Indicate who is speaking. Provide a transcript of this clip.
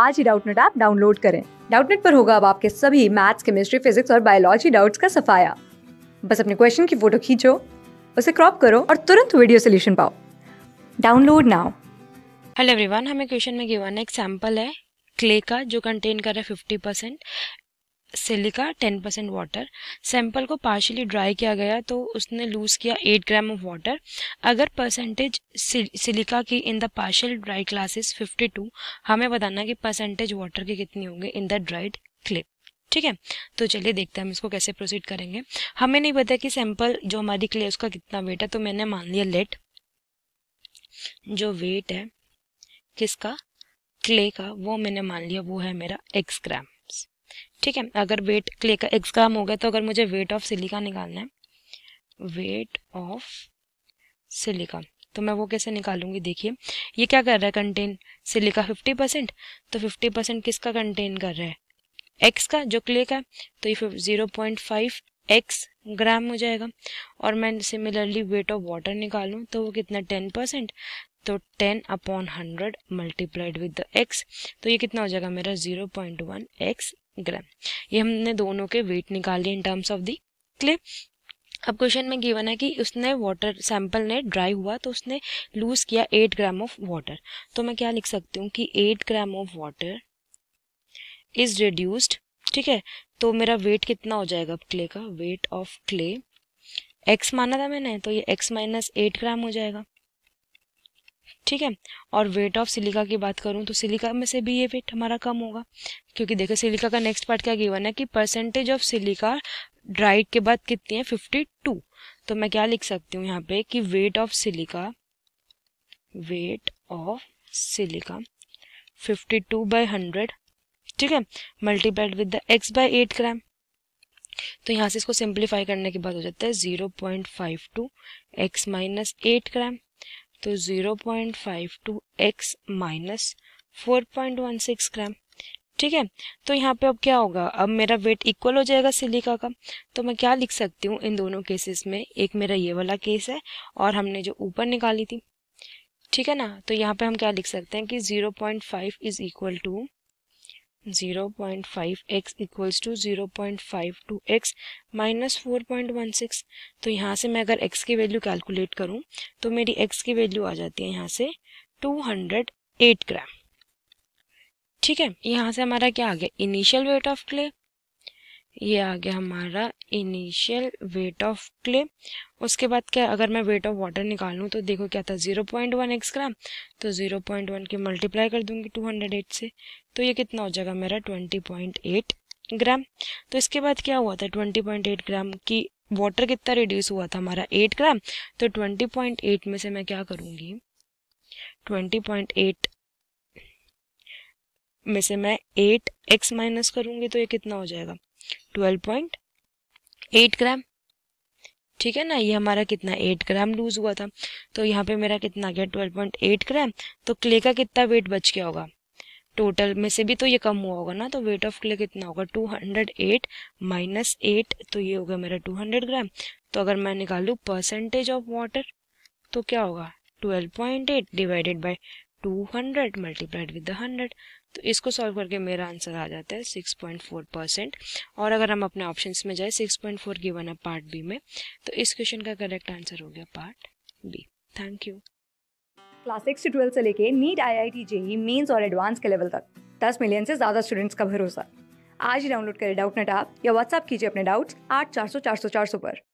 Speaker 1: आज ही Doubtnut app download करें डाउटनेट पर होगा अब आपके सभी मैथ्स केमिस्ट्री फिजिक्स और बायोलॉजी डाउट्स का सफाया बस अपने क्वेश्चन की फोटो खींचो उसे क्रॉप करो और तुरंत वीडियो सोल्यूशन पाओ डाउनलोड नाउ हेलो एवरीवन हमें क्वेश्चन में गिवन है एक सैंपल है क्ले का जो कंटेन कर रहा है fifty percent silica ten percent water sample को पार्शियली ड्राई किया गया तो उसने लूज किया एट ग्राम ऑफ वाटर अगर परसेंटेज सिलिका की in the partial dry classes fifty two हमें बताना कि परसेंटेज वाटर की कितनी होंगे इन द ड्राइड क्लिप ठीक है तो चलिए देखते हैं हम इसको कैसे प्रोसीड करेंगे हमें नहीं पता कि सैंपल जो हमारी क्ले उसका कितना वेट है तो मैंने मान लिया लेट जो वेट है किसका क्ले का वो मैंने मान लिया वो है मेरा एक्स ग्राम ठीक है अगर वेट क्ले का एक्स का हो गया तो अगर मुझे वेट ऑफ सिलिका निकालना है वेट ऑफ सिलिका तो मैं वो कैसे निकालूंगी देखिए ये क्या कर रहा है कंटेन सिलिका फिफ्टी परसेंट तो फिफ्टी परसेंट किसका कंटेन कर रहा है एक्स का जो क्ले का तो ये zero point five X gram हो जाएगा और मैं सिमिलरली वेट ऑफ वाटर निकालूं तो वो कितना टेन परसेंट तो ten upon hundred multiplied with the X तो ये कितना हो जाएगा मेरा zero point one X gram ये हमने दोनों के वेट निकाल लिए in terms of the clear अब क्वेश्चन में गिवन है कि उसने वाटर सैंपल ने ड्राई हुआ तो उसने लूज़ किया एट ग्राम ऑफ वाटर तो मैं क्या लिख सकती हूँ कि eight gram of water is reduced ठीक है तो मेरा वेट कितना हो जाएगा क्ले का वेट ऑफ क्ले एक्स माना था मैंने तो ये एक्स माइनस एट ग्राम हो जाएगा ठीक है और वेट ऑफ सिलिका की बात करूँ तो सिलिका में से भी ये वेट हमारा कम होगा क्योंकि देखो सिलिका का नेक्स्ट पार्ट क्या गिवन है कि परसेंटेज ऑफ सिलिका ड्राइड के बाद कितनी है फिफ्टी टू तो मैं क्या लिख सकती हूँ यहाँ पे कि weight of silica weight of silica fifty two by hundred ठीक है multiplied with the X by eight gram तो यहाँ से इसको सिंप्लीफाई करने के बाद हो जाता है zero point five two X minus eight gram तो 0.52 X minus four point one six gram ठीक है तो यहाँ पे अब क्या होगा अब मेरा वेट इक्वल हो जाएगा सिलिका का तो मैं क्या लिख सकती हूँ इन दोनों केसेस में एक मेरा ये वाला केस है और हमने जो ऊपर निकाली थी ठीक है ना तो यहाँ पे हम क्या लिख सकते हैं कि 0.5 point five is equal to zero point five X equals to zero point five two X minus four point one six तो यहाँ से मैं अगर एक्स की वैल्यू कैलकुलेट करूँ तो मेरी एक्स की वैल्यू आ जाती है यहाँ से टू हंड्रेड एट ग्राम ठीक है यहाँ से हमारा क्या आ गया इनिशियल वेट ऑफ क्ले ये आ गया हमारा इनिशियल वेट ऑफ क्ले उसके बाद क्या अगर मैं वेट ऑफ वाटर निकालूँ तो देखो क्या था zero point one X gram तो ज़ीरो पॉइंट वन की मल्टीप्लाई कर दूंगी टू हंड्रेड एट से तो ये कितना हो जाएगा मेरा ट्वेंटी पॉइंट एट ग्राम तो इसके बाद क्या हुआ था ट्वेंटी पॉइंट एट ग्राम की वाटर कितना रिड्यूस हुआ था हमारा एट ग्राम तो ट्वेंटी पॉइंट एट में से मैं क्या करूँगी ट्वेंटी पॉइंट एट में से मैं एट एक्स माइनस करूँगी तो ये कितना हो जाएगा ट्वेल्व पॉइंट एट ग्राम ठीक है ना ये हमारा कितना एट ग्राम लूज हुआ था तो यहाँ पे मेरा कितना गया ट्वेल्व पॉइंट एट ग्राम तो क्ले का कितना वेट बच गया होगा टोटल में से भी तो ये कम हुआ होगा ना तो वेट ऑफ क्ले कितना होगा two hundred eight minus eight तो ये हो गया मेरा टू हंड्रेड ग्राम तो अगर मैं निकालू परसेंटेज ऑफ वाटर तो क्या होगा twelve point eight divided by two hundred multiplied with the hundred तो इसको सॉल्व करके मेरा आंसर आ जाता है सिक्स पॉइंट फोर परसेंट और अगर हम अपने ऑप्शन में जाए सिक्स पॉइंट फोर गिवन है पार्ट बी में तो इस क्वेश्चन का करेक्ट आंसर हो गया part B thank you class six से ट्वेल्थ से लेके NEET I I T JEE mains और एडवांस के लेवल तक दस मिलियन से ज़्यादा स्टूडेंट्स का भरोसा आज ही डाउनलोड करें डाउट नेट आप या व्हाट्सअप कीजिए अपने डाउट्स आठ चार सौ चार सौ चार सौ पर